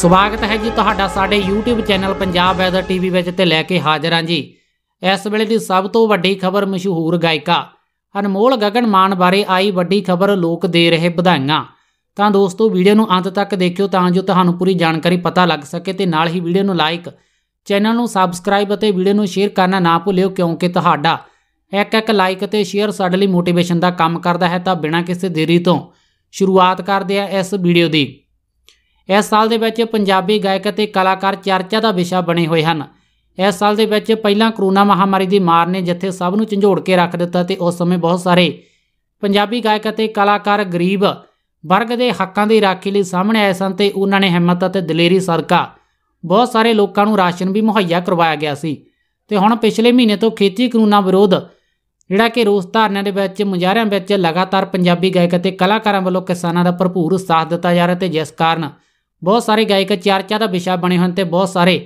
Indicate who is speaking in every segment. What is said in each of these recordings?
Speaker 1: ਸਵਾਗਤ ਹੈ ਜੀ ਤੁਹਾਡਾ ਸਾਡੇ YouTube channel Punjab weather TV ਵਿੱਚ ਤੇ ਲੈ ਕੇ ਹਾਜ਼ਰ ਹਾਂ ਜੀ ਇਸ ਵੇਲੇ ਦੀ ਸਭ ਤੋਂ ਵੱਡੀ ਖਬਰ ਮਸ਼ਹੂਰ ਗਾਇਕਾ ਅਨਮੋਲ ਗਗਨ ਮਾਨ ਬਾਰੇ ਆਈ ਵੱਡੀ ਖਬਰ ਲੋਕ ਦੇ ਰਹੇ ਵਧਾਈਆਂ ਤਾਂ ਦੋਸਤੋ ਵੀਡੀਓ ਨੂੰ ਅੰਤ ਤੱਕ ਦੇਖਿਓ ਤਾਂ ਜੋ ਤੁਹਾਨੂੰ ਪੂਰੀ ਜਾਣਕਾਰੀ ਪਤਾ ਲੱਗ ਸਕੇ ਤੇ ਨਾਲ ਹੀ ਵੀਡੀਓ ਨੂੰ ਲਾਈਕ ਚੈਨਲ ਨੂੰ ਸਬਸਕ੍ਰਾਈਬ ਅਤੇ ਵੀਡੀਓ ਨੂੰ ਸ਼ੇਅਰ ਕਰਨਾ ਨਾ ਭੁੱਲਿਓ ਕਿਉਂਕਿ ਤੁਹਾਡਾ ਇੱਕ ਇੱਕ ਲਾਈਕ ਤੇ ਸ਼ੇਅਰ ਸਾਡੇ ਲਈ ਮੋਟੀਵੇਸ਼ਨ ਦਾ ਕੰਮ ਕਰਦਾ ਹੈ ਤਾਂ ਬਿਨਾਂ ਕਿਸੇ ਦੇਰੀ ਤੋਂ ਸ਼ੁਰੂਆਤ ਕਰਦੇ ਆ ਇਸ ਵੀਡੀਓ ਦੀ ਇਸ ਸਾਲ ਦੇ ਵਿੱਚ ਪੰਜਾਬੀ ਗਾਇਕ ਅਤੇ ਕਲਾਕਾਰ ਚਰਚਾ ਦਾ ਵਿਸ਼ਾ ਬਣੇ ਹੋਏ ਹਨ ਇਸ ਸਾਲ ਦੇ ਵਿੱਚ ਪਹਿਲਾਂ ਕਰੋਨਾ ਮਹਾਮਾਰੀ ਦੀ ਮਾਰ ਨੇ ਜਿੱਥੇ ਸਭ ਨੂੰ ਝੰਜੋੜ ਕੇ ਰੱਖ ਦਿੱਤਾ ਤੇ ਉਸ ਸਮੇਂ ਬਹੁਤ ਸਾਰੇ ਪੰਜਾਬੀ ਗਾਇਕ ਅਤੇ ਕਲਾਕਾਰ ਗਰੀਬ ਵਰਗ ਦੇ ਹੱਕਾਂ ਦੀ ਰਾਖੀ ਲਈ ਸਾਹਮਣੇ ਆਏ ਸਨ ਤੇ ਉਹਨਾਂ ਨੇ ਹਿੰਮਤ ਅਤੇ ਦਲੇਰੀ ਸਰਕਾ ਬਹੁਤ ਸਾਰੇ ਲੋਕਾਂ ਨੂੰ ਰਾਸ਼ਨ ਵੀ ਮੁਹੱਈਆ ਕਰਵਾਇਆ ਗਿਆ ਸੀ ਤੇ ਹੁਣ ਪਿਛਲੇ ਮਹੀਨੇ ਤੋਂ ਖੇਤੀ ਕਰੋਨਾ ਵਿਰੋਧ ਜਿਹੜਾ ਕਿ ਰੋਸ ਧਾਰਨਿਆਂ ਦੇ ਵਿੱਚ ਮੁਜ਼ਾਹਰਿਆਂ ਵਿੱਚ ਲਗਾਤਾਰ ਪੰਜਾਬੀ ਗਾਇਕ ਅਤੇ ਕਲਾਕਾਰਾਂ ਵੱਲੋਂ ਕਿਸਾਨਾਂ ਦਾ ਭਰਪੂਰ ਸਾਥ ਦਿੱਤਾ ਜਾ ਰਿਹਾ ਤੇ ਜਿਸ ਕਾਰਨ ਬਹੁਤ ਸਾਰੇ ਗਾਇਕ ਚਰਚਾ ਦਾ ਵਿਸ਼ਾ ਬਣੇ ਹਨ ਤੇ ਬਹੁਤ ਸਾਰੇ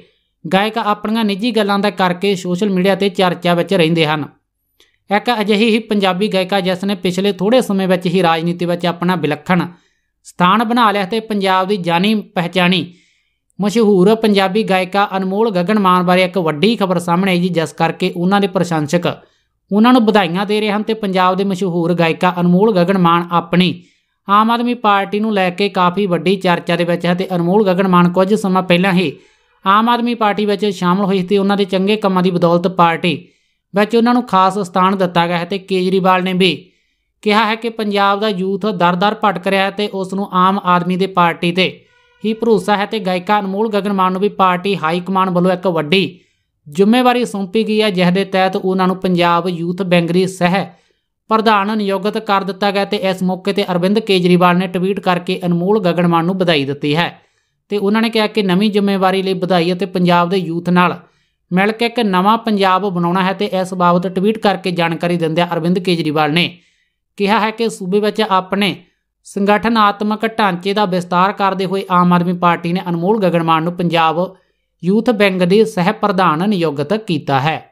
Speaker 1: ਗਾਇਕ ਆਪਣੀਆਂ ਨਿੱਜੀ ਗੱਲਾਂ ਦਾ ਕਰਕੇ ਸੋਸ਼ਲ ਮੀਡੀਆ ਤੇ ਚਰਚਾ ਵਿੱਚ ਰਹਿੰਦੇ ਹਨ ਇੱਕ ਅਜਿਹੀ ਹੀ ਪੰਜਾਬੀ ਗਾਇਕਾ ਜਿਸ ਨੇ ਪਿਛਲੇ ਥੋੜੇ ਸਮੇਂ ਵਿੱਚ ਹੀ ਰਾਜਨੀਤੀ ਵਿੱਚ ਆਪਣਾ ਵਿਲੱਖਣ ਸਥਾਨ ਬਣਾ ਲਿਆ ਤੇ ਪੰਜਾਬ ਦੀ ਜਾਣੀ ਪਹਿਚਾਣੀ ਮਸ਼ਹੂਰ ਪੰਜਾਬੀ ਗਾਇਕਾ ਅਨਮੋਲ ਗਗਨ ਮਾਨ ਬਾਰੇ ਇੱਕ ਵੱਡੀ ਖਬਰ ਸਾਹਮਣੇ ਆਈ ਜਿਸ ਕਰਕੇ ਉਹਨਾਂ ਦੇ ਪ੍ਰਸ਼ੰਸਕ ਉਹਨਾਂ ਨੂੰ ਵਧਾਈਆਂ ਦੇ ਰਹੇ ਹਨ ਤੇ ਪੰਜਾਬ ਦੇ ਮਸ਼ਹੂਰ ਗਾਇਕਾ ਅਨਮੋਲ ਗਗਨ ਮਾਨ ਆਪਣੀ ਆਮ ਆਦਮੀ ਪਾਰਟੀ ਨੂੰ ਲੈ ਕੇ ਕਾਫੀ ਵੱਡੀ ਚਰਚਾ ਦੇ ਵਿੱਚ ਹੈ ਤੇ ਅਨਮੋਲ ਗਗਨ ਮਾਨ ਕੁਝ ਸਮਾਂ ਪਹਿਲਾਂ ਹੀ ਆਮ ਆਦਮੀ ਪਾਰਟੀ ਵਿੱਚ ਸ਼ਾਮਲ ਹੋਈ ਤੇ ਉਹਨਾਂ ਦੇ ਚੰਗੇ ਕੰਮਾਂ ਦੀ ਬਦੌਲਤ ਪਾਰਟੀ ਵਿੱਚ ਉਹਨਾਂ ਨੂੰ ਖਾਸ ਸਥਾਨ ਦਿੱਤਾ ਗਿਆ ਹੈ ਤੇ ਕੇਜਰੀਵਾਲ ਨੇ ਵੀ ਕਿਹਾ ਹੈ ਕਿ ਪੰਜਾਬ ਦਾ ਯੂਥ ਦਰ-ਦਰ ਭਟਕ ਰਿਹਾ ਹੈ ਤੇ ਉਸ ਨੂੰ ਆਮ ਆਦਮੀ ਦੇ ਪਾਰਟੀ ਤੇ ਹੀ ਭਰੋਸਾ ਹੈ ਤੇ ਗਾਇਕਾ ਅਨਮੋਲ ਗਗਨ ਮਾਨ ਨੂੰ ਵੀ ਪਾਰਟੀ ਹਾਈ ਕਮਾਂਡ ਵੱਲੋਂ ਇੱਕ ਵੱਡੀ ਜ਼ਿੰਮੇਵਾਰੀ ਸੌਂਪੀ ਗਈ ਹੈ ਜਿਸ ਦੇ ਤਹਿਤ ਉਹਨਾਂ ਨੂੰ ਪੰਜਾਬ ਯੂਥ ਬੈਂਗਰੀ ਸਹਿ ਪ੍ਰਧਾਨ ਨਿਯੁਕਤ ਕਰ ਦਿੱਤਾ ਗਿਆ ਤੇ ਇਸ ਮੌਕੇ ਤੇ ਅਰਵਿੰਦ ਕੇਜਰੀਵਾਲ ਨੇ ਟਵੀਟ ਕਰਕੇ ਅਨਮੋਲ ਗਗਨਮਾਨ ਨੂੰ ਵਧਾਈ ਦਿੱਤੀ ਹੈ ਤੇ ਉਹਨਾਂ ਨੇ ਕਿਹਾ ਕਿ ਨਵੀਂ ਜ਼ਿੰਮੇਵਾਰੀ ਲਈ ਵਧਾਈ ਅਤੇ ਪੰਜਾਬ ਦੇ ਯੂਥ ਨਾਲ ਮਿਲ ਕੇ ਇੱਕ ਨਵਾਂ ਪੰਜਾਬ ਬਣਾਉਣਾ ਹੈ ਤੇ ਇਸ ਬਾਬਤ ਟਵੀਟ ਕਰਕੇ ਜਾਣਕਾਰੀ ਦਿੰਦਿਆਂ ਅਰਵਿੰਦ ਕੇਜਰੀਵਾਲ ਨੇ ਕਿਹਾ ਹੈ ਕਿ ਸੂਬੇ ਵਿੱਚ ਆਪਣੇ ਸੰਗਠਨਾਤਮਕ ਢਾਂਚੇ ਦਾ ਵਿਸਤਾਰ ਕਰਦੇ ਹੋਏ ਆਮ ਆਦਮੀ ਪਾਰਟੀ ਨੇ ਅਨਮੋਲ ਗਗਨਮਾਨ ਨੂੰ ਪੰਜਾਬ ਯੂਥ ਬੈਂਕ ਦੇ ਸਹਿ ਪ੍ਰਧਾਨ ਨਿਯੁਕਤ ਕੀਤਾ ਹੈ